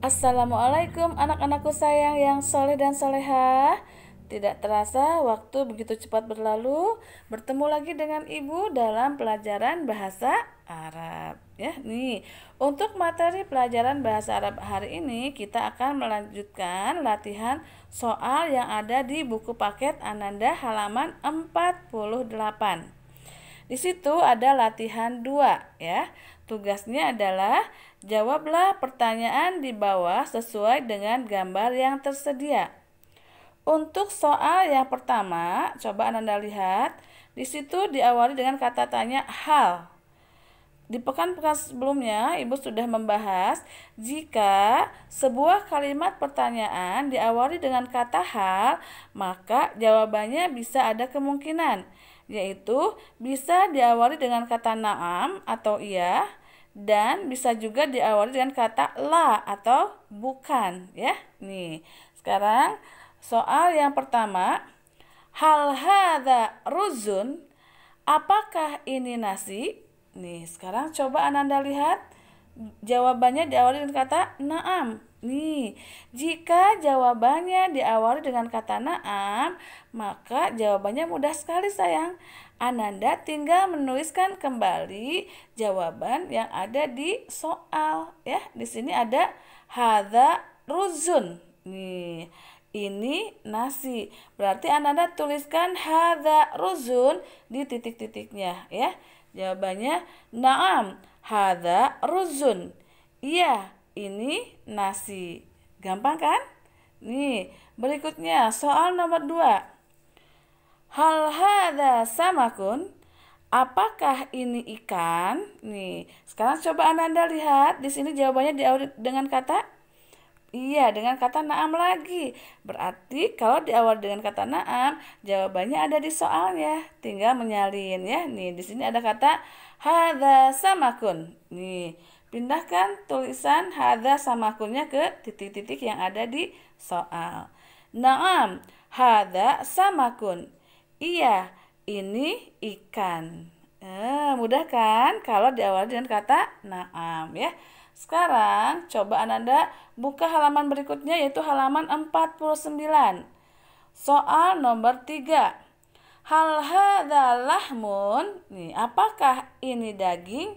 Assalamualaikum anak-anakku sayang yang soleh dan soleha Tidak terasa waktu begitu cepat berlalu Bertemu lagi dengan ibu dalam pelajaran bahasa Arab ya nih Untuk materi pelajaran bahasa Arab hari ini Kita akan melanjutkan latihan soal yang ada di buku paket Ananda halaman 48 di situ ada latihan 2 ya. Tugasnya adalah jawablah pertanyaan di bawah sesuai dengan gambar yang tersedia. Untuk soal yang pertama, coba Anda lihat, di situ diawali dengan kata tanya hal. Di pekan-pekan sebelumnya, Ibu sudah membahas jika sebuah kalimat pertanyaan diawali dengan kata hal, maka jawabannya bisa ada kemungkinan, yaitu bisa diawali dengan kata naam atau iya, dan bisa juga diawali dengan kata la atau bukan ya nih sekarang soal yang pertama hal hada ruzun apakah ini nasi nih sekarang coba ananda lihat jawabannya diawali dengan kata naam Nih, jika jawabannya diawali dengan kata naam, maka jawabannya mudah sekali sayang. Ananda tinggal menuliskan kembali jawaban yang ada di soal ya. Di sini ada hadza ruzun. Nih, ini nasi. Berarti Ananda tuliskan hadza ruzun di titik-titiknya ya. Jawabannya naam hadza ruzun. Iya, ini nasi. Gampang kan? Nih, berikutnya soal nomor 2. Hal hadza samakun? Apakah ini ikan? Nih, sekarang coba anda lihat di sini jawabannya diawali dengan kata Iya, dengan kata naam lagi. Berarti kalau diawali dengan kata naam, jawabannya ada di soalnya. Tinggal menyalin ya. Nih, di sini ada kata hadza samakun. Nih, Pindahkan tulisan hadza sama kunnya ke titik-titik yang ada di soal. Naam, hadza sama kun. Iya, ini ikan. Eh, mudah kan kalau diawali dengan kata naam ya. Sekarang coba Ananda buka halaman berikutnya yaitu halaman 49. Soal nomor 3. Hal hadzal lahmun? Nih, apakah ini daging?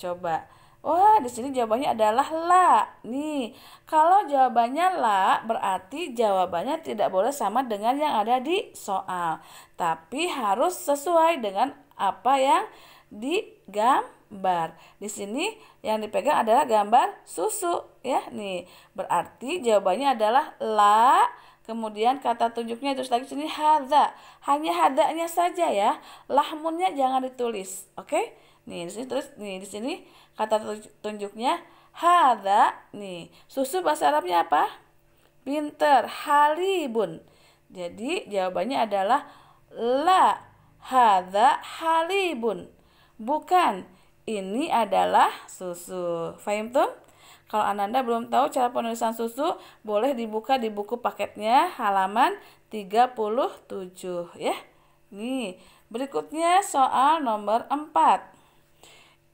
Coba Wah, di sini jawabannya adalah la. Nih, kalau jawabannya la, berarti jawabannya tidak boleh sama dengan yang ada di soal, tapi harus sesuai dengan apa yang digambar. Di sini yang dipegang adalah gambar susu, ya. Nih, berarti jawabannya adalah la Kemudian kata tunjuknya terus lagi sini hada. Hanya hadanya saja ya. Lahmunnya jangan ditulis, oke? Okay? Nih, di sini terus nih di sini kata tunjuknya hada nih. Susu bahasa Arabnya apa? Pinter, halibun. Jadi jawabannya adalah la hada halibun. Bukan, ini adalah susu. Fahim tuh? Kalau Ananda belum tahu cara penulisan susu, boleh dibuka di buku paketnya halaman 37 ya. Nih, berikutnya soal nomor 4.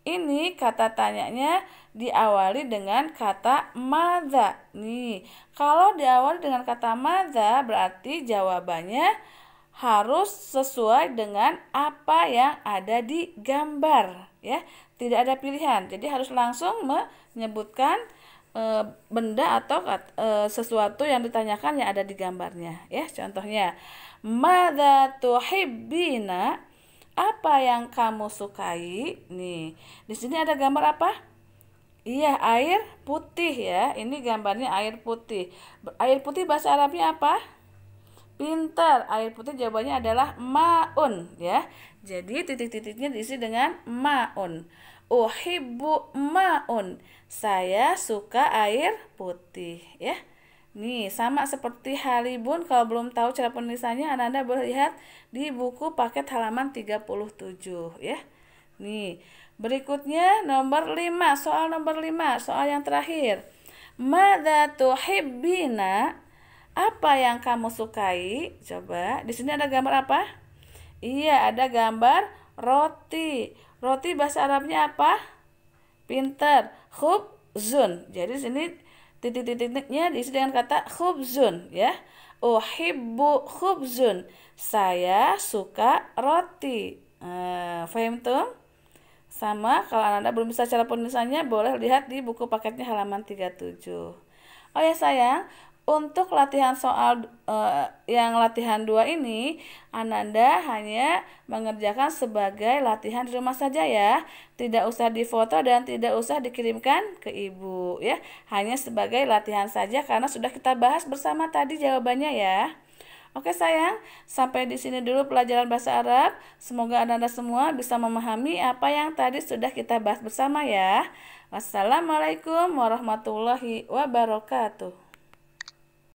Ini kata tanyanya diawali dengan kata mada. Nih, kalau diawali dengan kata mada berarti jawabannya harus sesuai dengan apa yang ada di gambar, ya. Tidak ada pilihan. Jadi harus langsung menyebutkan e, benda atau e, sesuatu yang ditanyakan yang ada di gambarnya, ya. Contohnya, mada tuhibina apa yang kamu sukai? Nih, di sini ada gambar apa? Iya, air putih ya. Ini gambarnya air putih. Air putih bahasa Arabnya apa? Pinter. Air putih jawabannya adalah maun ya. Jadi titik-titiknya diisi dengan maun. Uhibbu maun. Saya suka air putih ya. Nih, sama seperti Halibun, kalau belum tahu cara penulisannya, Anda boleh lihat di buku paket halaman 37 ya. Nih, berikutnya nomor 5, soal nomor 5, soal yang terakhir. Mada tuhibbina? Apa yang kamu sukai? Coba, di sini ada gambar apa? Iya, ada gambar roti. Roti bahasa Arabnya apa? Pinter. Khubzun. Jadi sini titik-titiknya diisi dengan kata khubzun ya uhibbu khubzun saya suka roti eh, fahim tuh sama kalau anda belum bisa cara penulisannya boleh lihat di buku paketnya halaman 37 oh ya sayang untuk latihan soal uh, yang latihan dua ini, Ananda hanya mengerjakan sebagai latihan di rumah saja ya. Tidak usah difoto dan tidak usah dikirimkan ke ibu ya. Hanya sebagai latihan saja karena sudah kita bahas bersama tadi jawabannya ya. Oke sayang, sampai di sini dulu pelajaran bahasa Arab. Semoga Ananda semua bisa memahami apa yang tadi sudah kita bahas bersama ya. Wassalamualaikum warahmatullahi wabarakatuh.